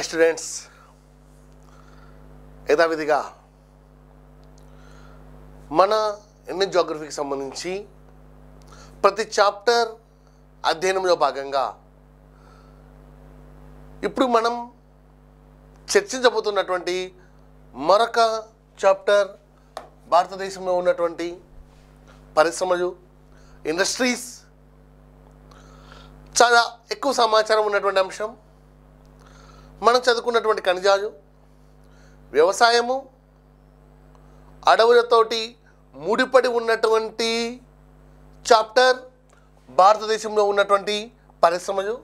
hi students యథావిధిగా మన Indian జోగ్రఫీకి సంబంధించి ప్రతి చాప్టర్ అధ్యయనంలో భాగంగా ఇప్పుడు మనం చర్చించబోతున్నటువంటి మరొక చాప్టర్ భారతదేశంలో ఉన్నటువంటి పరిశ్రమలు ఇండస్ట్రీస్ చాలా ఎక్కువ సమాచారం ఉన్నటువంటి అంశం మనం చదువుకున్నటువంటి ఖనిజాలు వ్యవసాయము అడవులతోటి ముడిపడి ఉన్నటువంటి చాప్టర్ భారతదేశంలో ఉన్నటువంటి పరిశ్రమలు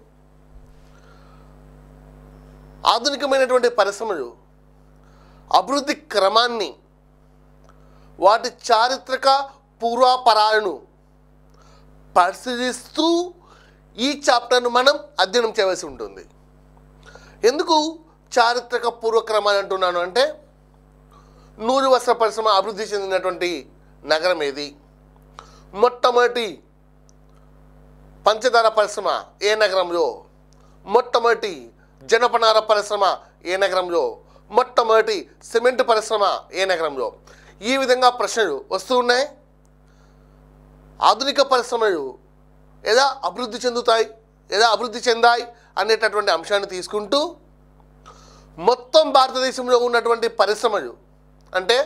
ఆధునికమైనటువంటి పరిశ్రమలు అభివృద్ధి క్రమాన్ని వాటి చారిత్రక పూర్వాపరాలను పరిశీలిస్తూ ఈ చాప్టర్ను మనం అధ్యయనం చేయవలసి ఉంటుంది ఎందుకు చారిత్రక పూర్వక్రమాలు అంటున్నాను అంటే నూరు వస్త్ర పరిశ్రమ అభివృద్ధి చెందినటువంటి నగరం ఏది మొట్టమొదటి పంచదార పరిశ్రమ ఏ నగరంలో మొట్టమొదటి జనపనార పరిశ్రమ ఏ నగరంలో మొట్టమొదటి సిమెంట్ పరిశ్రమ ఏ నగరంలో ఈ విధంగా ప్రశ్నలు వస్తూ ఉన్నాయి ఆధునిక పరిశ్రమలు ఎలా అభివృద్ధి చెందుతాయి ఎలా అభివృద్ధి చెందాయి అనేటటువంటి అంశాన్ని తీసుకుంటూ మొత్తం భారతదేశంలో ఉన్నటువంటి పరిశ్రమలు అంటే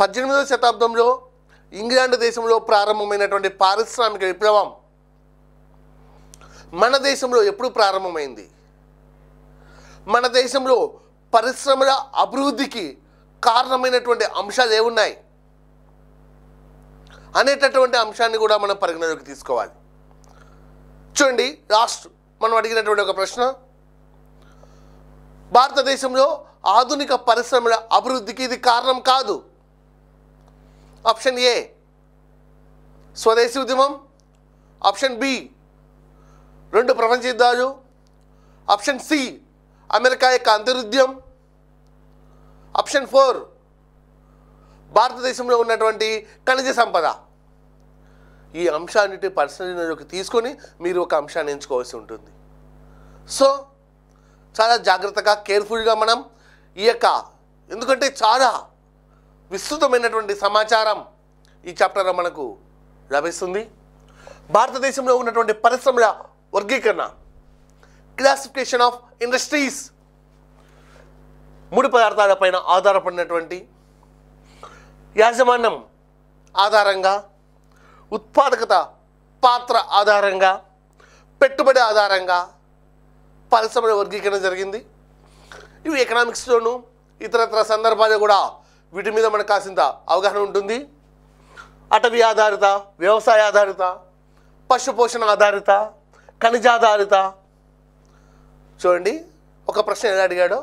పద్దెనిమిదవ శతాబ్దంలో ఇంగ్లాండ్ దేశంలో ప్రారంభమైనటువంటి పారిశ్రామిక విప్లవం మన దేశంలో ఎప్పుడు ప్రారంభమైంది మన దేశంలో పరిశ్రమల అభివృద్ధికి కారణమైనటువంటి అంశాలు ఏమున్నాయి అనేటటువంటి అంశాన్ని కూడా మనం పరిగణలోకి తీసుకోవాలి చూడండి లాస్ట్ మనం అడిగినటువంటి ఒక ప్రశ్న భారతదేశంలో ఆధునిక పరిశ్రమల అభివృద్ధికి ఇది కారణం కాదు ఆప్షన్ ఏ స్వదేశీ ఉద్యమం ఆప్షన్ బి రెండు ప్రపంచ యుద్ధాలు ఆప్షన్ సి అమెరికా యొక్క అంతరుద్యం ఆప్షన్ ఫోర్ భారతదేశంలో ఉన్నటువంటి ఖనిజ సంపద ఈ అంశాన్ని పరిశీలనలోకి తీసుకొని మీరు ఒక అంశాన్ని ఎంచుకోవాల్సి ఉంటుంది సో చాలా జాగ్రత్తగా కేర్ఫుల్గా మనం ఈ యొక్క ఎందుకంటే చాలా విస్తృతమైనటువంటి సమాచారం ఈ చాప్టర్లో మనకు లభిస్తుంది భారతదేశంలో ఉన్నటువంటి పరిశ్రమల వర్గీకరణ క్లాసిఫికేషన్ ఆఫ్ ఇండస్ట్రీస్ ముడి పదార్థాలపైన ఆధారపడినటువంటి యాజమాన్యం ఆధారంగా ఉత్పాదకత పాత్ర ఆధారంగా పెట్టుబడి ఆధారంగా పరిశ్రమల వర్గీకరణ జరిగింది ఇవి ఎకనామిక్స్లోనూ ఇతరత్ర సందర్భాలు కూడా వీటి మీద మనకు కాసింత అవగాహన ఉంటుంది అటవీ ఆధారిత వ్యవసాయ ఆధారిత పశుపోషణ ఆధారిత ఖనిజాధారిత చూడండి ఒక ప్రశ్న ఎలా అడిగాడు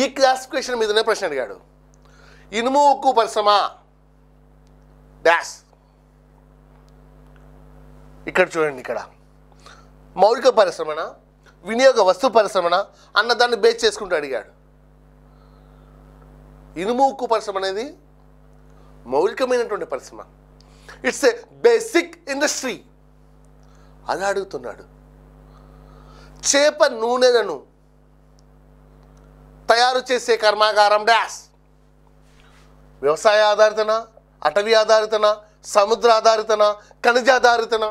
ఈ క్లాసిఫికేషన్ మీదనే ప్రశ్న అడిగాడు ఇనుము ఉక్కు పరిశ్రమ డాస్ ఇక్కడ చూడండి ఇక్కడ మౌలిక పరిశ్రమన వినియోగ వస్తు పరిశ్రమన అన్న దాన్ని బేస్ చేసుకుంటూ అడిగాడు ఇనుము ఉక్కు పరిశ్రమ అనేది మౌలికమైనటువంటి పరిశ్రమ ఇట్స్ ఏ బేసిక్ ఇండస్ట్రీ అలా అడుగుతున్నాడు చేప నూనెలను తయారు చేసే కర్మాగారం డాస్ వ్యవసాయ ఆధారితనా అటవీ ఆధారితన సముద్ర ఆధారితన ఖనిజ ఆధారితన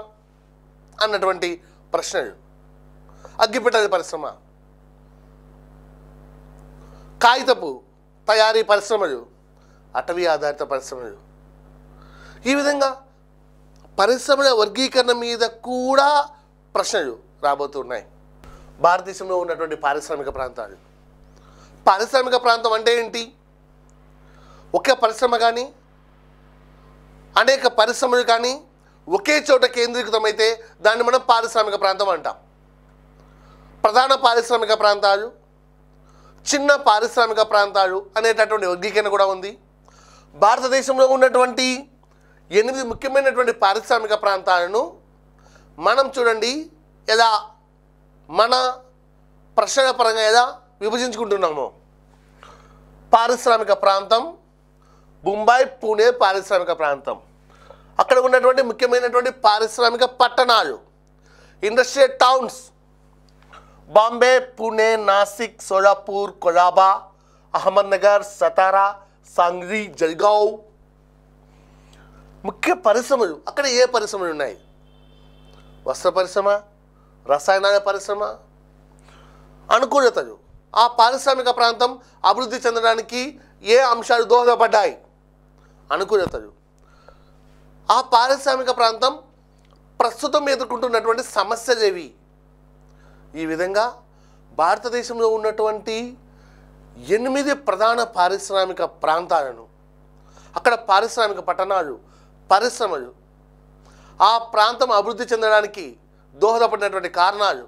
అన్నటువంటి ప్రశ్నలు అగ్గిపెట్టది పరిశ్రమ కాగితపు తయారీ పరిశ్రమలు అటవీ ఆధారిత పరిశ్రమలు ఈ విధంగా పరిశ్రమల వర్గీకరణ మీద కూడా ప్రశ్నలు రాబోతున్నాయి భారతదేశంలో ఉన్నటువంటి పారిశ్రామిక ప్రాంతాలు పారిశ్రామిక ప్రాంతం అంటే ఏంటి ఒకే పరిశ్రమ కానీ అనేక పరిశ్రమలు కానీ ఒకే చోట కేంద్రీకృతమైతే దాన్ని మనం పారిశ్రామిక ప్రాంతం అంటాం ప్రధాన పారిశ్రామిక ప్రాంతాలు చిన్న పారిశ్రామిక ప్రాంతాలు అనేటటువంటి వర్గీకరణ కూడా ఉంది భారతదేశంలో ఉన్నటువంటి ఎనిమిది ముఖ్యమైనటువంటి పారిశ్రామిక ప్రాంతాలను మనం చూడండి ఎలా మన ప్రశ్న పరంగా ఎలా విభజించుకుంటున్నాము పారిశ్రామిక ప్రాంతం బొంబాయి పూణే పారిశ్రామిక ప్రాంతం అక్కడ ఉన్నటువంటి ముఖ్యమైనటువంటి పారిశ్రామిక పట్టణాలు ఇండస్ట్రియల్ టౌన్స్ బాంబే పూణే నాసిక్ సోలాపూర్ కొలాబా అహ్మద్నగర్ సతారా సాంగ్లీ జల్గావ్ ముఖ్య పరిశ్రమలు అక్కడ ఏ పరిశ్రమలు ఉన్నాయి వస్త్ర పరిశ్రమ రసాయనాల పరిశ్రమ అనుకూలతలు ఆ పారిశ్రామిక ప్రాంతం అభివృద్ధి చెందడానికి ఏ అంశాలు దోహదపడ్డాయి అనుకూలతలు ఆ పారిశ్రామిక ప్రాంతం ప్రస్తుతం ఎదుర్కొంటున్నటువంటి సమస్యలేవి ఈ విధంగా భారతదేశంలో ఉన్నటువంటి ఎనిమిది ప్రధాన పారిశ్రామిక ప్రాంతాలను అక్కడ పారిశ్రామిక పట్టణాలు పరిశ్రమలు ఆ ప్రాంతం అభివృద్ధి చెందడానికి దోహదపడినటువంటి కారణాలు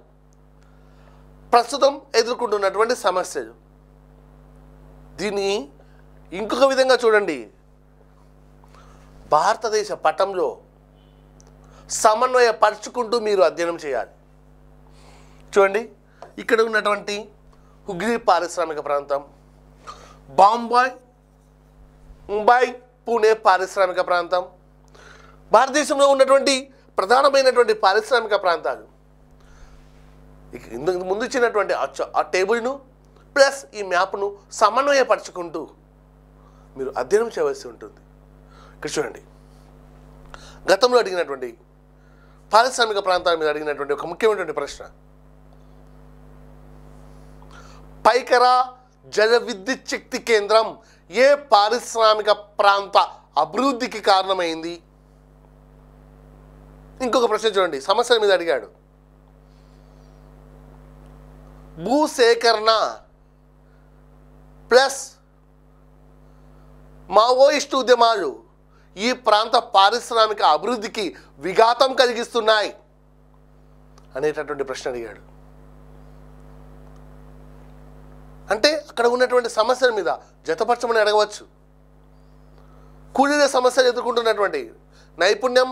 ప్రస్తుతం ఎదుర్కొంటున్నటువంటి సమస్యలు దీన్ని ఇంకొక విధంగా చూడండి భారతదేశ పటంలో సమన్వయపరుచుకుంటూ మీరు అధ్యయనం చేయాలి చూడండి ఇక్కడ ఉన్నటువంటి హుగ్లీ పారిశ్రామిక ప్రాంతం బాంబాయ్ ముంబై పూణే పారిశ్రామిక ప్రాంతం భారతదేశంలో ఉన్నటువంటి ప్రధానమైనటువంటి పారిశ్రామిక ప్రాంతాలు ఇంతకు ముందు ఇచ్చినటువంటి ఆ టేబుల్ను ప్లస్ ఈ మ్యాప్ను సమన్వయపరచుకుంటూ మీరు అధ్యయనం చేయవలసి ఉంటుంది ఇక్కడ చూడండి గతంలో అడిగినటువంటి పారిశ్రామిక ప్రాంతాల మీద అడిగినటువంటి ఒక ముఖ్యమైనటువంటి ప్రశ్న పైకర జల విద్యుత్ శక్తి కేంద్రం ఏ పారిశ్రామిక ప్రాంత అభివృద్ధికి కారణమైంది ఇంకొక ప్రశ్న చూడండి సమస్యల మీద అడిగాడు భూసేకరణ ప్లస్ మావోయిస్టు ఉద్యమాలు ఈ ప్రాంత పారిశ్రామిక అభివృద్ధికి విఘాతం కలిగిస్తున్నాయి అనేటటువంటి ప్రశ్న అడిగాడు అంటే అక్కడ ఉన్నటువంటి సమస్యల మీద జతపరచమని అడగవచ్చు కూలీల సమస్యలు ఎదుర్కొంటున్నటువంటి నైపుణ్యం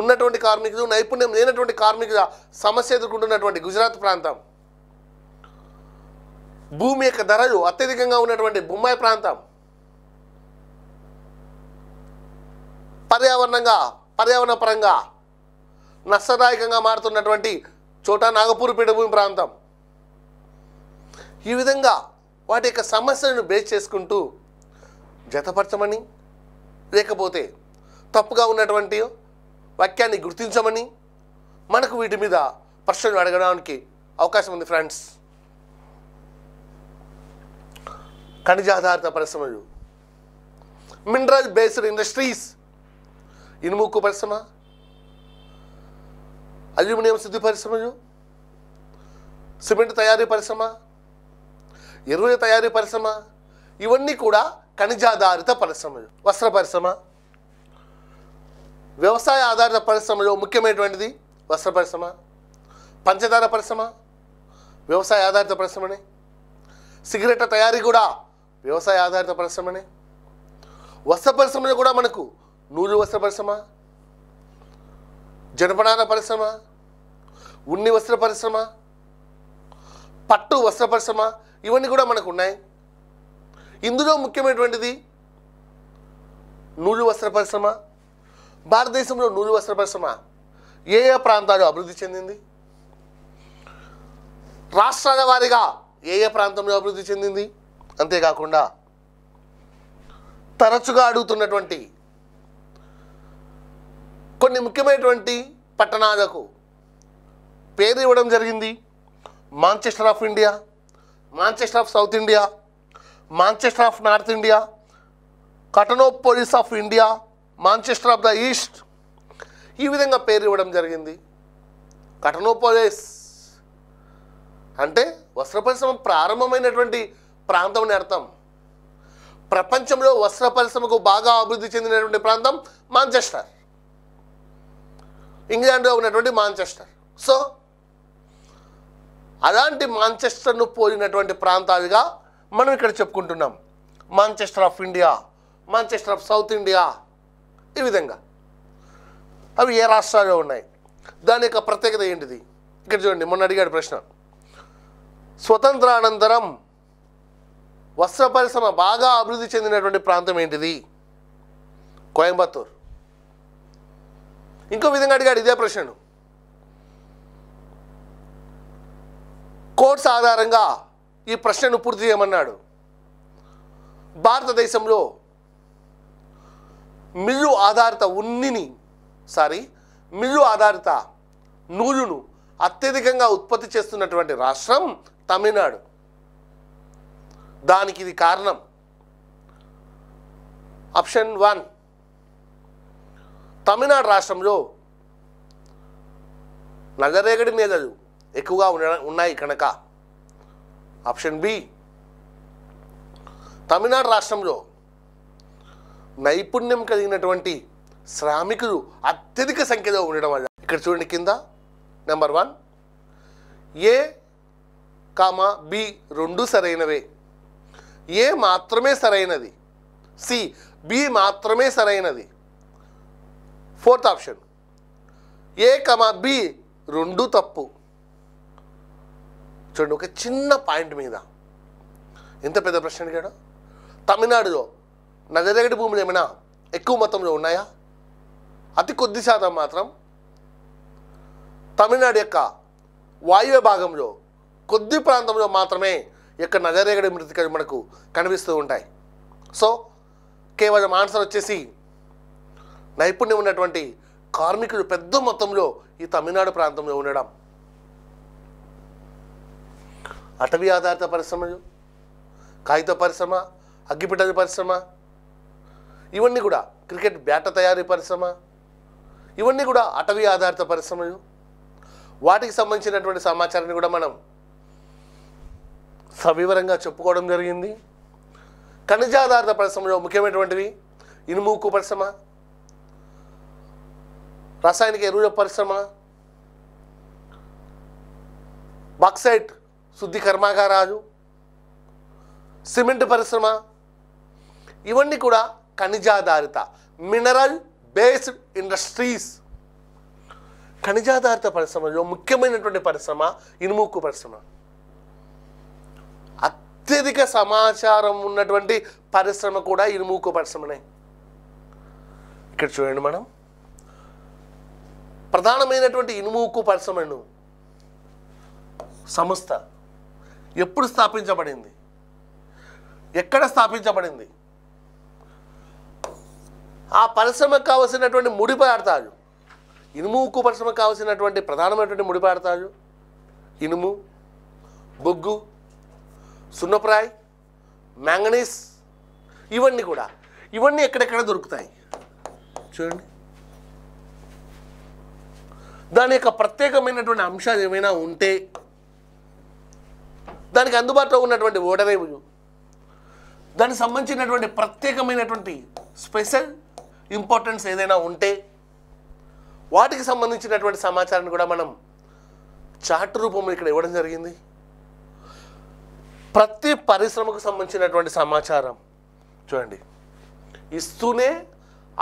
ఉన్నటువంటి కార్మికులు నైపుణ్యం లేనటువంటి కార్మికుల సమస్య ఎదుర్కొంటున్నటువంటి గుజరాత్ ప్రాంతం భూమి యొక్క ధరలు అత్యధికంగా ఉన్నటువంటి బొమ్మాయి ప్రాంతం పర్యావరణంగా పర్యావరణ పరంగా నష్టదాయకంగా మారుతున్నటువంటి చోట నాగపూర్ పీఠభూమి ప్రాంతం ఈ విధంగా వాటి యొక్క సమస్యలను బేస్ చేసుకుంటూ జతపరచమని లేకపోతే తప్పుగా ఉన్నటువంటి వాక్యాన్ని గుర్తించమని మనకు వీటి మీద ప్రశ్నలు అడగడానికి అవకాశం ఉంది ఫ్రెండ్స్ ఖనిజాధారిత పరిశ్రమలు మినరల్ బేస్డ్ ఇండస్ట్రీస్ ఇనుముక్కు పరిశ్రమ అల్యూమినియం శుద్ధి పరిశ్రమలు సిమెంట్ తయారీ పరిశ్రమ ఎరువుల తయారీ పరిశ్రమ ఇవన్నీ కూడా ఖనిజాధారిత పరిశ్రమలు వస్త్ర పరిశ్రమ వ్యవసాయ ఆధారిత పరిశ్రమలో ముఖ్యమైనటువంటిది వస్త్ర పరిశ్రమ పంచదార పరిశ్రమ వ్యవసాయ ఆధారిత పరిశ్రమనే సిగరెట్ల తయారీ కూడా వ్యవసాయ ఆధారిత పరిశ్రమనే వస్త్ర పరిశ్రమలో కూడా మనకు నూలు వస్త్ర పరిశ్రమ జనపనార పరిశ్రమ ఉన్ని వస్త్ర పరిశ్రమ పట్టు వస్త్ర పరిశ్రమ ఇవన్నీ కూడా మనకు ఉన్నాయి ఇందులో ముఖ్యమైనటువంటిది నూలు వస్త్ర పరిశ్రమ భారతదేశంలో నూలు వస్త్ర పరిశ్రమ ఏ ఏ ప్రాంతాలు అభివృద్ధి చెందింది రాష్ట్రాల వారీగా ఏ ఏ ప్రాంతంలో అభివృద్ధి చెందింది అంతేకాకుండా తరచుగా అడుగుతున్నటువంటి కొన్ని ముఖ్యమైనటువంటి పట్టణాలకు పేరు ఇవ్వడం జరిగింది Manchester of India Manchester of South India Manchester of North India Cottonopolis of India Manchester of the East ఈ విధంగా పేరు ఇవ్వడం జరిగింది కటనోపోలిస్ అంటే వస్త్ర పరిశ్రమ ప్రారంభమైనటువంటి ప్రాంతం అని అర్థం ప్రపంచంలో వస్త్ర పరిశ్రమకు బాగా అభివృద్ధి చెందినటువంటి ప్రాంతం మాంచెస్టర్ ఇంగ్లాండ్లో ఉన్నటువంటి మాంచెస్టర్ సో అలాంటి మాంచెస్టర్ను పోలినటువంటి ప్రాంతాలుగా మనం ఇక్కడ చెప్పుకుంటున్నాం Manchester of India Manchester of South India ఈ విధంగా అవి ఏ రాష్ట్రాల్లో ఉన్నాయి దాని యొక్క ప్రత్యేకత ఏంటిది ఇక్కడ చూడండి మొన్న అడిగాడు ప్రశ్న స్వతంత్రానంతరం వస్త్ర పరిశ్రమ బాగా అభివృద్ధి చెందినటువంటి ప్రాంతం ఏంటిది కోయంబత్తూరు ఇంకో విధంగా అడిగాడు ఇదే ప్రశ్నను కోర్స్ ఆధారంగా ఈ ప్రశ్నను పూర్తి చేయమన్నాడు భారతదేశంలో మిల్లు ఆధారిత ఉన్నిని సారీ మిల్లు ఆధారిత నూలును అత్యధికంగా ఉత్పత్తి చేస్తున్నటువంటి రాష్ట్రం తమిళనాడు దానికి ఇది కారణం ఆప్షన్ వన్ తమిళనాడు రాష్ట్రంలో నల్లరేగడి నేలలు ఎక్కువగా ఉన్నాయి కనుక ఆప్షన్ బి తమిళనాడు రాష్ట్రంలో నైపుణ్యం కలిగినటువంటి శ్రామికులు అత్యధిక సంఖ్యలో ఉండడం వల్ల ఇక్కడ చూడండి కింద number one A comma B రెండు సరైనవే ఏ మాత్రమే సరైనది సి బి మాత్రమే సరైనది fourth option A comma B రెండు తప్పు చూడండి ఒక చిన్న పాయింట్ మీద ఎంత పెద్ద ప్రశ్న అడిగాడు తమిళనాడులో నజరగడి భూములు ఏమైనా ఎక్కువ మొత్తంలో ఉన్నాయా అతి కొద్ది శాతం మాత్రం తమిళనాడు యొక్క వాయువ్య భాగంలో కొద్ది ప్రాంతంలో మాత్రమే యొక్క నజరేగడి మృతికలు మనకు కనిపిస్తూ ఉంటాయి సో కేవలం ఆన్సర్ వచ్చేసి నైపుణ్యం ఉన్నటువంటి కార్మికుడు పెద్ద మొత్తంలో ఈ తమిళనాడు ప్రాంతంలో ఉండడం అటవీ ఆధారిత పరిశ్రమలు కాగిత పరిశ్రమ అగ్గిపిట్టల పరిశ్రమ ఇవన్నీ కూడా క్రికెట్ బ్యాట తయారీ పరిశ్రమ ఇవన్నీ కూడా అటవీ ఆధారిత పరిశ్రమలు వాటికి సంబంధించినటువంటి సమాచారాన్ని కూడా మనం సవివరంగా చెప్పుకోవడం జరిగింది ఖనిజాధారిత పరిశ్రమలో ముఖ్యమైనటువంటివి ఇనుముకు పరిశ్రమ రసాయనిక ఎరువుల పరిశ్రమ బాక్సైట్ శుద్ధి కర్మాగారాలు సిమెంట్ పరిశ్రమ ఇవన్నీ కూడా ఖనిజాధారిత మినరల్ బేస్డ్ ఇండస్ట్రీస్ ఖనిజాధారిత పరిశ్రమలో ముఖ్యమైనటువంటి పరిశ్రమ ఇనుముక్కు పరిశ్రమ అత్యధిక సమాచారం ఉన్నటువంటి పరిశ్రమ కూడా ఇనుముక్కు పరిశ్రమనే ఇక్కడ చూడండి మనం ప్రధానమైనటువంటి ఇనుముకు పరిశ్రమను సంస్థ ఎప్పుడు స్థాపించబడింది ఎక్కడ స్థాపించబడింది ఆ పరిశ్రమకు కావలసినటువంటి ముడి పదార్థాలు ఇనుము ఉక్కు పరిశ్రమకు కావలసినటువంటి ప్రధానమైనటువంటి ముడి పదార్థాలు ఇనుము బొగ్గు సున్నప్రాయ్ మ్యాంగనీస్ ఇవన్నీ కూడా ఇవన్నీ ఎక్కడెక్కడ దొరుకుతాయి చూడండి దాని యొక్క ప్రత్యేకమైనటువంటి అంశాలు ఏమైనా ఉంటే దానికి అందుబాటులో ఉన్నటువంటి ఓటరే దానికి సంబంధించినటువంటి ప్రత్యేకమైనటువంటి స్పెషల్ ఇంపార్టెన్స్ ఏదైనా ఉంటే వాటికి సంబంధించినటువంటి సమాచారాన్ని కూడా మనం చార్ట్ రూపంలో ఇక్కడ ఇవ్వడం జరిగింది ప్రతి పరిశ్రమకు సంబంధించినటువంటి సమాచారం చూడండి ఇస్తూనే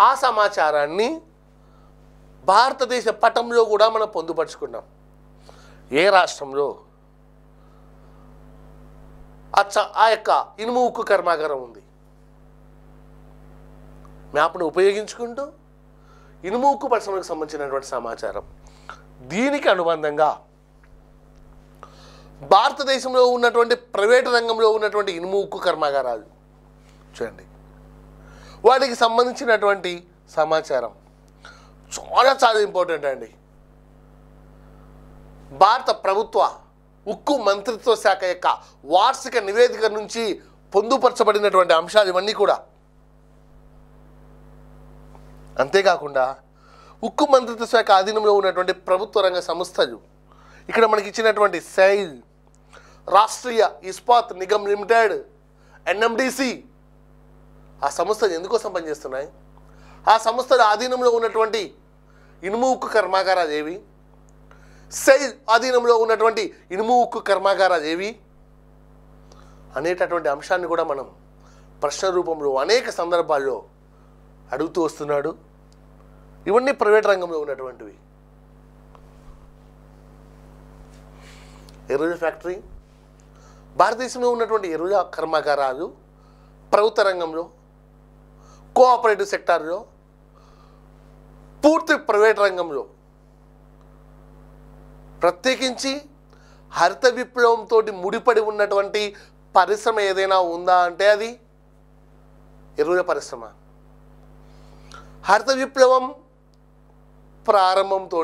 ఆ సమాచారాన్ని భారతదేశ పటంలో కూడా మనం పొందుపరుచుకున్నాం ఏ రాష్ట్రంలో అచ్చా ఆ యొక్క ఇనుము ఉక్కు కర్మాగారం ఉంది మ్యాప్ను ఉపయోగించుకుంటూ ఇనుము ఉక్కు పరిశ్రమకు సంబంధించినటువంటి సమాచారం దీనికి అనుబంధంగా భారతదేశంలో ఉన్నటువంటి ప్రైవేట్ రంగంలో ఉన్నటువంటి ఇనుము ఉక్కు కర్మాగారాలు చూడండి వాటికి సంబంధించినటువంటి సమాచారం చాలా చాలా ఇంపార్టెంట్ అండి భారత ప్రభుత్వ ఉక్కు మంత్రిత్వ శాఖ యొక్క వార్షిక నివేదిక నుంచి పొందుపరచబడినటువంటి అంశాలు ఇవన్నీ కూడా అంతేకాకుండా ఉక్కు మంత్రిత్వ శాఖ అధీనంలో ఉన్నటువంటి ప్రభుత్వ రంగ సంస్థలు ఇక్కడ మనకి ఇచ్చినటువంటి సైల్ రాష్ట్రీయ ఇస్పాత్ నిగమ్ లిమిటెడ్ ఎన్ఎండిసి ఆ సంస్థలు ఎందుకోసం పనిచేస్తున్నాయి ఆ సంస్థల ఆధీనంలో ఉన్నటువంటి ఇనుము ఉక్కు కర్మాగారాదేవి సైజ్ అధీనంలో ఉన్నటువంటి ఇనుము ఉక్కు కర్మాగారాదేవి అనేటటువంటి అంశాన్ని కూడా మనం ప్రశ్న రూపంలో అనేక సందర్భాల్లో అడుగుతూ వస్తున్నాడు ఇవన్నీ ప్రైవేట్ రంగంలో ఉన్నటువంటివి ఎరువుల ఫ్యాక్టరీ భారతదేశంలో ఉన్నటువంటి ఎరువుల కర్మాగారాలు ప్రభుత్వ రంగంలో కోఆపరేటివ్ సెక్టార్లో పూర్తి ప్రైవేట్ రంగంలో ప్రత్యేకించి హరిత విప్లవంతో ముడిపడి ఉన్నటువంటి పరిశ్రమ ఏదైనా ఉందా అంటే అది ఎరువుల పరిశ్రమ హరిత విప్లవం ప్రారంభంతో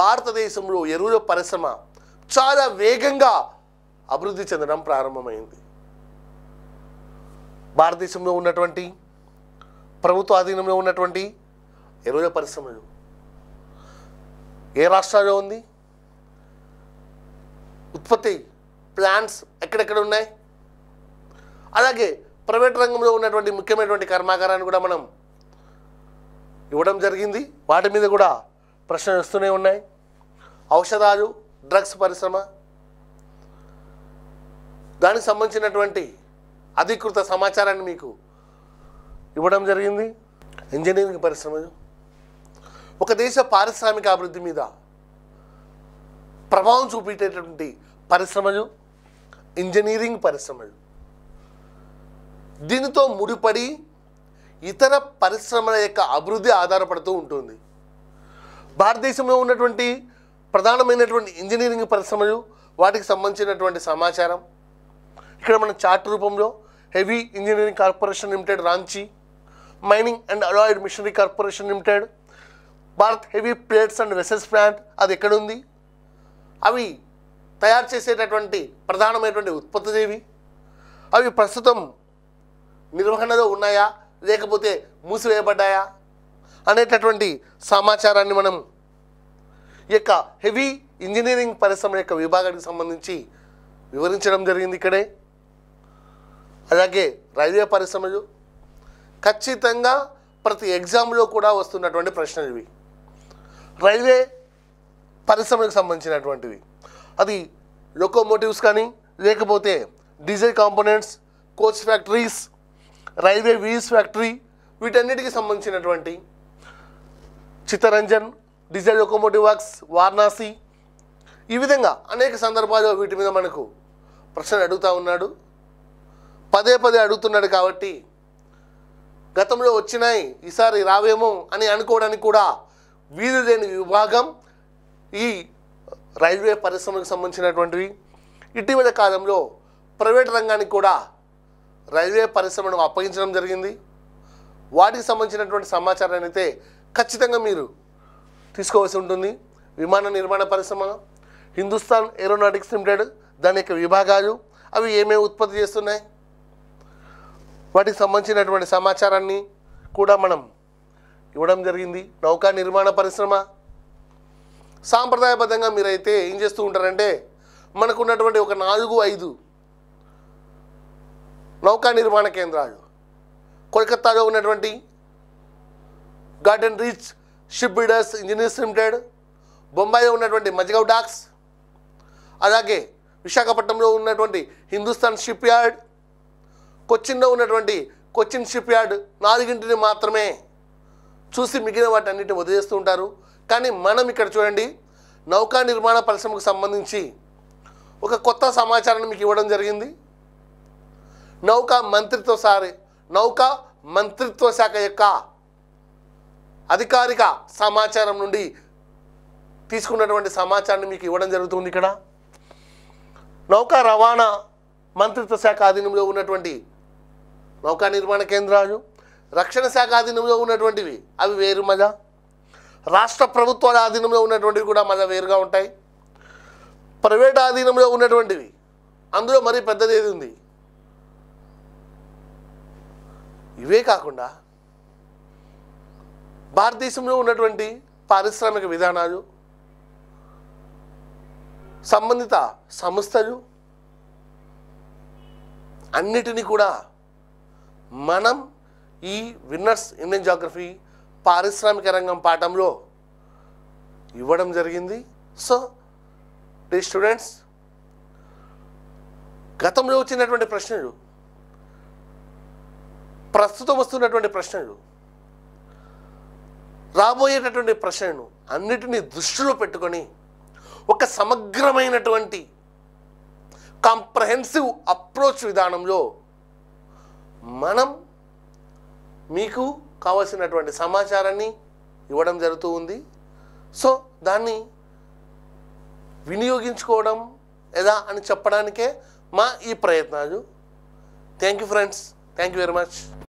భారతదేశంలో ఎరువుల పరిశ్రమ చాలా వేగంగా అభివృద్ధి చెందడం ప్రారంభమైంది భారతదేశంలో ఉన్నటువంటి ప్రభుత్వ ఆధీనంలో ఉన్నటువంటి ఎరువుల పరిశ్రమలు ఏ రాష్ట్రాల్లో ఉంది ఉత్పత్తి ప్లాంట్స్ ఎక్కడెక్కడ ఉన్నాయి అలాగే ప్రైవేట్ రంగంలో ఉన్నటువంటి ముఖ్యమైనటువంటి కర్మాగారాన్ని కూడా మనం ఇవ్వడం జరిగింది వాటి మీద కూడా ప్రశ్నలు వస్తూనే ఉన్నాయి ఔషధాలు డ్రగ్స్ పరిశ్రమ దానికి సంబంధించినటువంటి అధికృత సమాచారాన్ని మీకు ఇవ్వడం జరిగింది ఇంజనీరింగ్ పరిశ్రమలు ఒక దేశ పారిశ్రామిక అభివృద్ధి మీద ప్రభావం చూపించేటటువంటి పరిశ్రమలు ఇంజనీరింగ్ పరిశ్రమలు దీనితో ముడిపడి ఇతర పరిశ్రమల యొక్క అభివృద్ధి ఆధారపడుతూ ఉంటుంది భారతదేశంలో ఉన్నటువంటి ప్రధానమైనటువంటి ఇంజనీరింగ్ పరిశ్రమలు వాటికి సంబంధించినటువంటి సమాచారం ఇక్కడ మన చార్ట్ రూపంలో heavy engineering corporation limited Ranchi mining and allied machinery corporation limited Bharat heavy plates and వెసెస్ ప్లాంట్ అది ఎక్కడుంది అవి తయారు చేసేటటువంటి ప్రధానమైనటువంటి ఉత్పత్తిదేవి అవి ప్రస్తుతం నిర్వహణలో ఉన్నాయా లేకపోతే మూసివేయబడ్డాయా అనేటటువంటి సమాచారాన్ని మనం ఈ యొక్క హెవీ ఇంజనీరింగ్ పరిశ్రమ యొక్క విభాగానికి సంబంధించి వివరించడం జరిగింది ఇక్కడే అలాగే రైల్వే పరిశ్రమలు ఖచ్చితంగా ప్రతి ఎగ్జామ్లో కూడా వస్తున్నటువంటి ప్రశ్నలు ఇవి రైల్వే పరిశ్రమకు సంబంధించినటువంటివి అది లోకోమోటివ్స్ కానీ లేకపోతే diesel components coach factories railway wheels factory వీటన్నిటికి సంబంధించినటువంటి Chittaranjan diesel locomotive works Varanasi ఈ విధంగా అనేక సందర్భాల్లో వీటి మీద మనకు ప్రశ్నలు అడుగుతూ ఉన్నాడు పదే పదే అడుగుతున్నాడు కాబట్టి గతంలో వచ్చినాయి ఈసారి రావేమో అని అనుకోవడానికి కూడా వీధి లేని విభాగం ఈ రైల్వే పరిశ్రమకు సంబంధించినటువంటివి ఇటీవల కాలంలో ప్రైవేట్ రంగానికి కూడా రైల్వే పరిశ్రమను అప్పగించడం జరిగింది వాటికి సంబంధించినటువంటి సమాచారాన్ని అయితే ఖచ్చితంగా మీరు తీసుకోవాల్సి ఉంటుంది విమాన నిర్మాణ పరిశ్రమ హిందుస్థాన్ ఏరోనాటిక్స్ లిమిటెడ్ దాని యొక్క విభాగాలు అవి ఏమేమి ఉత్పత్తి చేస్తున్నాయి వాటికి సంబంధించినటువంటి సమాచారాన్ని కూడా మనం ఇవ్వడం జరిగింది నౌకా నిర్మాణ పరిశ్రమ సాంప్రదాయబద్ధంగా మీరైతే ఏం చేస్తూ ఉంటారంటే మనకున్నటువంటి ఒక నాలుగు ఐదు నౌకా నిర్మాణ కేంద్రాలు కోల్కత్తాలో ఉన్నటువంటి garden reach ship builders engineers limited బొంబాయిలో ఉన్నటువంటి మజగౌ డాక్స్ అలాగే విశాఖపట్నంలో ఉన్నటువంటి హిందుస్థాన్ షిప్ యార్డ్ కొచ్చిన్లో ఉన్నటువంటి కొచ్చిన్ షిప్ యార్డ్ నాలుగింటిని మాత్రమే చూసి మిగిలిన వాటి అన్నిటి వదిలేస్తూ ఉంటారు కానీ మనం ఇక్కడ చూడండి నౌకా నిర్మాణ పరిశ్రమకు సంబంధించి ఒక కొత్త సమాచారాన్ని మీకు ఇవ్వడం జరిగింది నౌకా మంత్రిత్వ సారి నౌకా మంత్రిత్వ శాఖ యొక్క అధికారిక సమాచారం నుండి తీసుకున్నటువంటి సమాచారాన్ని మీకు ఇవ్వడం జరుగుతుంది ఇక్కడ నౌకా రవాణా మంత్రిత్వ శాఖ ఆధీనంలో ఉన్నటువంటి నౌకా నిర్మాణ కేంద్రాలు రక్షణ శాఖ ఆధీనంలో ఉన్నటువంటివి అవి వేరు మజా రాష్ట్ర ప్రభుత్వాల ఆధీనంలో ఉన్నటువంటివి కూడా మజా వేరుగా ఉంటాయి ప్రైవేట్ ఆధీనంలో ఉన్నటువంటివి అందులో మరీ పెద్దది ఏది ఉంది ఇవే కాకుండా భారతదేశంలో ఉన్నటువంటి పారిశ్రామిక విధానాలు సంబంధిత సంస్థలు అన్నిటినీ కూడా మనం ఈ విన్నర్స్ ఇండియన్ జాగ్రఫీ పారిశ్రామిక రంగం పాఠంలో ఇవ్వడం జరిగింది సో డి స్టూడెంట్స్ గతంలో వచ్చినటువంటి ప్రశ్నలు ప్రస్తుతం వస్తున్నటువంటి ప్రశ్నలు రాబోయేటటువంటి ప్రశ్నలు అన్నిటినీ దృష్టిలో పెట్టుకొని ఒక సమగ్రమైనటువంటి కాంప్రహెన్సివ్ అప్రోచ్ విధానంలో మనం మీకు కావలసినటువంటి సమాచారాన్ని ఇవ్వడం జరుగుతూ ఉంది సో దాన్ని వినియోగించుకోవడం ఎదా అని చెప్పడానికే మా ఈ ప్రయత్నాలు thank you friends thank you very much